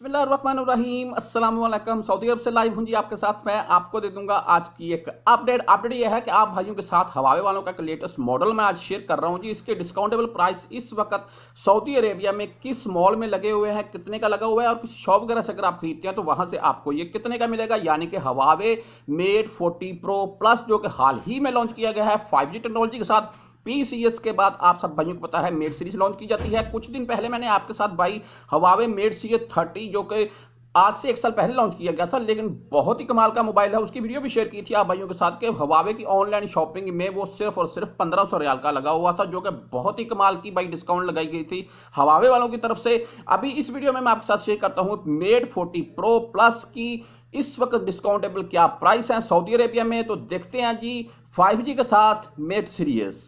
अस्सलाम वालेकुम सऊदी अरब से लाइव हूँ जी आपके साथ मैं आपको दे दूंगा आज की एक अपडेट अपडेट यह है कि आप भाइयों के साथ हवावे वालों का एक लेटेस्ट मॉडल मैं आज शेयर कर रहा हूँ जी इसके डिस्काउंटेबल प्राइस इस वक्त सऊदी अरेबिया में किस मॉल में लगे हुए हैं कितने का लगा हुआ है और किस शॉप वगैरह से अगर आप खरीदते हैं तो वहाँ से आपको ये कितने का मिलेगा यानी कि Huawei Mate forty pro plus जो कि हाल ही में लॉन्च किया गया है फाइव टेक्नोलॉजी के साथ पीसीएस के बाद आप सब भाइयों को पता है मेड सीरीज लॉन्च की जाती है कुछ दिन पहले मैंने आपके साथ भाई हवावे मेड सीरीज थर्टी जो कि आज से एक साल पहले लॉन्च किया गया था लेकिन बहुत ही कमाल का मोबाइल है उसकी वीडियो भी शेयर की थी आप भाइयों के साथ के हवावे की ऑनलाइन शॉपिंग में वो सिर्फ और सिर्फ पंद्रह सौ रियाल का लगा हुआ था जो कि बहुत ही कमाल की भाई डिस्काउंट लगाई गई थी हवावे वालों की तरफ से अभी इस वीडियो में मैं आपके साथ शेयर करता हूँ मेड फोर्टी प्रो प्लस की इस वक्त डिस्काउंटेबल क्या प्राइस है सऊदी अरेबिया में तो देखते हैं जी फाइव के साथ मेड सीरीज़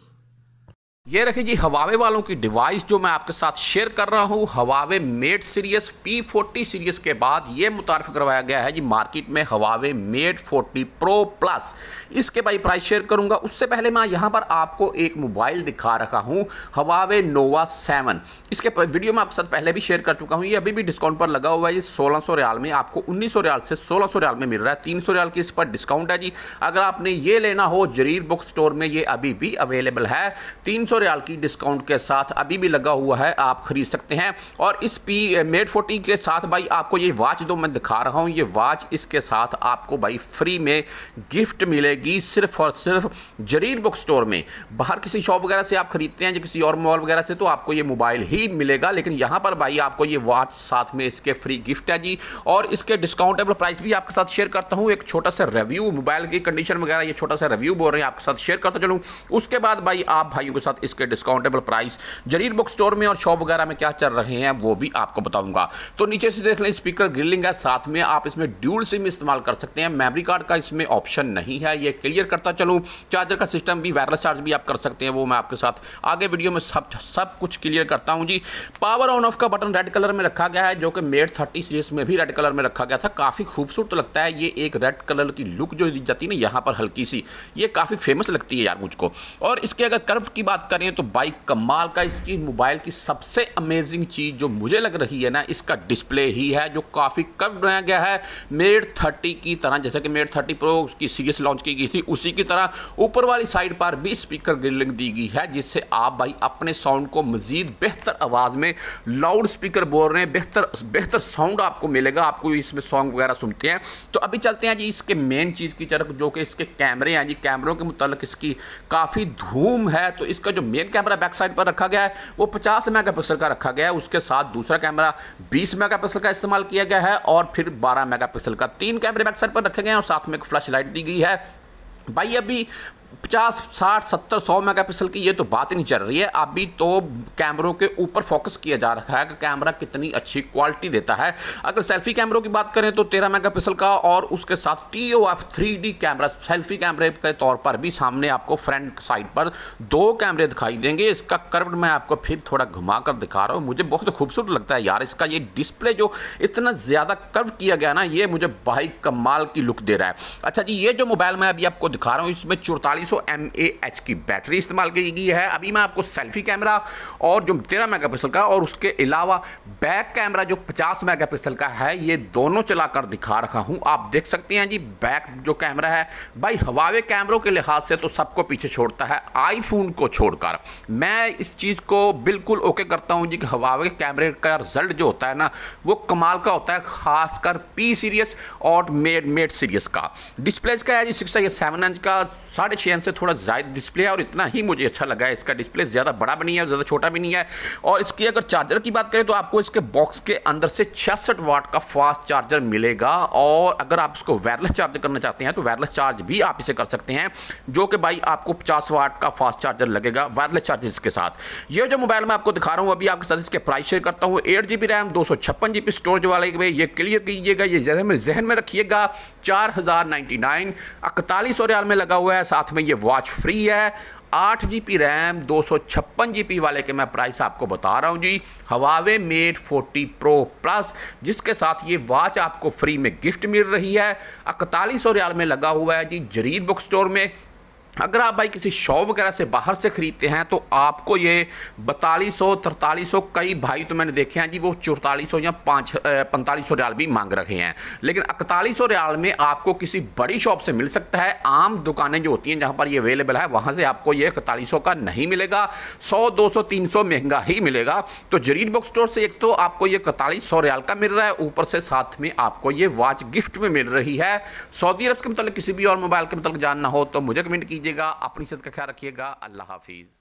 ये रखे जी हवावे वालों की डिवाइस जो मैं आपके साथ शेयर कर रहा हूँ Huawei Mate series P forty series के बाद ये मुतारफ़ करवाया गया है जी मार्केट में Huawei Mate forty pro plus इसके भाई प्राइस शेयर करूँगा उससे पहले मैं यहाँ पर आपको एक मोबाइल दिखा रखा हूँ हवावे नोवा सेवन इसके वीडियो मैं आपके साथ पहले भी शेयर कर चुका हूँ ये अभी भी डिस्काउंट पर लगा हुआ है ये सोलह सो रियाल में आपको उन्नीस सौ रियाल से सोलह सो रियाल में मिल रहा है तीन सौ रियाल की इस पर डिस्काउंट है जी अगर आपने ये लेना हो जरीर बुक स्टोर में ये अभी भी अवेलेबल है तीन सौ रियाल की डिस्काउंट के साथ अभी भी लगा हुआ है आप ख़रीद सकते हैं और इस पी मेड फोर्टी के साथ भाई आपको ये वॉच दो मैं दिखा रहा हूँ ये वॉच इसके साथ आपको भाई फ्री में गिफ्ट मिलेगी सिर्फ और सिर्फ जरीर बुक स्टोर में बाहर किसी शॉप वगैरह से आप ख़रीदते हैं या किसी और मॉल वगैरह से तो आपको ये मोबाइल ही मिलेगा लेकिन यहाँ पर भाई आपको ये वॉच साथ में इसके फ्री गिफ्ट है जी और इसके डिस्काउंटेबल प्राइस भी आपके साथ शेयर करता हूँ एक छोटा सा रिव्यू मोबाइल की कंडीशन वगैरह ये छोटा सा रिव्यू बोल रहे हैं आपके साथ शेयर करता चलूँ उसके बाद भाई आप भाइयों के साथ इसके discountable price Jarir book store में और शॉप वगैरह में क्या चल रहे हैं वो भी आपको बताऊंगा तो नीचे से देख लें स्पीकर ग्रिलिंग है साथ में आप इसमें ड्यूल सिम इस्तेमाल कर सकते हैं मेमरी कार्ड का इसमें ऑप्शन नहीं है ये क्लियर करता चलूँ चार्जर का सिस्टम भी वायरलेस चार्ज भी आप कर सकते हैं वो मैं आपके साथ आगे वीडियो में सब सब कुछ क्लियर करता हूँ जी पावर ऑन ऑफ का बटन रेड कलर में रखा गया है जो कि मेड थर्टी सीरीज में भी रेड कलर में रखा गया था काफ़ी खूबसूरत लगता है ये एक रेड कलर की लुक जो दी जाती है ना यहाँ पर हल्की सी ये काफ़ी फेमस लगती है यार मुझको और इसके अगर कर्व की बात करें तो बाइक कमाल का इसकी मोबाइल की सबसे अमेजिंग चीज़ जो मुझे लग रही है ना इसका डिस्प्ले ही है जो काफ़ी कम बनाया गया है मेड थर्टी की तरह जैसे कि मेड थर्टी प्रो की सीरीज लॉन्च की गई थी उसी की तरह ऊपर वाली साइड पर भी स्पीकर ग्रिलिंग दी गई है जिससे आप भाई अपने साउंड को मज़ीद बेहतर आवाज़ में लाउड स्पीकर बोल रहे हैं बेहतर बेहतर साउंड आपको मिलेगा आपको इसमें सॉन्ग वगैरह सुनते हैं तो अभी चलते हैं जी इसके मेन चीज़ की तरफ जो कि इसके कैमरे हैं जी कैमरों के मुतल इसकी काफ़ी धूम है तो इसका जो जो मेन कैमरा बैक साइड पर रखा गया है वो 50 मेगापिक्सल का रखा गया है उसके साथ दूसरा कैमरा 20 मेगापिक्सल का इस्तेमाल किया गया है और फिर 12 मेगापिक्सल का तीन कैमरे बैक साइड पर रखे गए हैं और साथ में एक फ्लैश लाइट दी गई है भाई अभी पचास साठ सत्तर सौ मेगा पिक्सल की ये तो बात ही नहीं चल रही है अभी तो कैमरों के ऊपर फोकस किया जा रहा है कि कैमरा कितनी अच्छी क्वालिटी देता है अगर सेल्फी कैमरों की बात करें तो तेरह मेगा पिक्सल का और उसके साथ T O F three D camera selfie कैमरे के तौर पर भी सामने आपको फ्रंट साइड पर दो कैमरे दिखाई देंगे इसका कर्व मैं आपको फिर थोड़ा घुमा कर दिखा रहा हूँ मुझे बहुत खूबसूरत लगता है यार इसका ये डिस्प्ले जो इतना ज़्यादा कर्व किया गया ना ये मुझे बाइक कमाल की लुक दे रहा है अच्छा जी ये जो मोबाइल मैं अभी आपको दिखा रहा हूँ इसमें चौतालीस 1200 की बैटरी इस्तेमाल की गई है अभी मैं आपको सेल्फी कैमरा और जो 13 मेगापिक्सल का और उसके अलावा बैक कैमरा जो 50 मेगापिक्सल का है ये दोनों चलाकर दिखा रखा हूँ आप देख सकते हैं जी बैक जो कैमरा है भाई हवावे कैमरों के लिहाज से तो सबको पीछे छोड़ता है आईफोन को छोड़कर मैं इस चीज़ को बिल्कुल ओके करता हूँ जी कि हवावे कैमरे का रिजल्ट जो होता है ना वो कमाल का होता है खासकर पी सीरीज और मेड मेड सीरीज का डिस्प्ले का है जी सिक्स सेवन इंच का साढ़े छः एन से थोड़ा ज़्यादा डिस्प्ले है और इतना ही मुझे अच्छा लगा है इसका डिस्प्ले ज़्यादा बड़ा भी नहीं है ज़्यादा छोटा भी नहीं है और इसकी अगर चार्जर की बात करें तो आपको इसके बॉक्स के अंदर से छियासठ वाट का फास्ट चार्जर मिलेगा और अगर आप इसको वायरलेस चार्ज करना चाहते हैं तो वायरलेस चार्ज भी आप इसे कर सकते हैं जो कि भाई आपको पचास वाट का फास्ट चार्जर लगेगा वायरलेस चार्जर के साथ ये जो मोबाइल मैं आपको दिखा रहा हूँ अभी आपके साथ इसके प्राइस शेयर करता हूँ एट जी रैम दो स्टोरेज वाले भाई ये क्लियर कीजिएगा ये जहन में जहन में रखिएगा चार हज़ार नाइन्टी नाइन इकतालीस में लगा हुआ है साथ में में ये वॉच फ्री है आठ जी पी रैम दो सौ छप्पन जी पी वाले के मैं प्राइस आपको बता रहा हूँ जी Huawei Mate forty pro plus जिसके साथ ये वॉच आपको फ्री में गिफ्ट मिल रही है इकतालीस सौ रियाल में लगा हुआ है जी जरीर बुक स्टोर में अगर आप भाई किसी शॉप वगैरह से बाहर से ख़रीदते हैं तो आपको ये बतालीस सौ तरतालीस सौ कई भाई तो मैंने देखे हैं जी वो चौतालीस सौ या पाँच पैंतालीस सौ रियाल भी मांग रखे हैं लेकिन इकतालीस सौ रियाल में आपको किसी बड़ी शॉप से मिल सकता है आम दुकानें जो होती हैं जहाँ पर ये अवेलेबल है वहाँ से आपको ये इकतालीस सौ का नहीं मिलेगा सौ दो सौ तीन सौ महंगा ही मिलेगा तो जरीन बुक स्टोर से एक तो आपको ये इकतालीस सौ रियाल का मिल रहा है ऊपर से साथ में आपको ये वॉच गिफ्ट में मिल रही है सऊदी अरब के मतलब किसी भी और मोबाइल के मतलब जानना हो तो मुझे कमेंट कीजिए कीजिएगा अपनी सद का ख्याल रखिएगा अल्लाह हाफिज़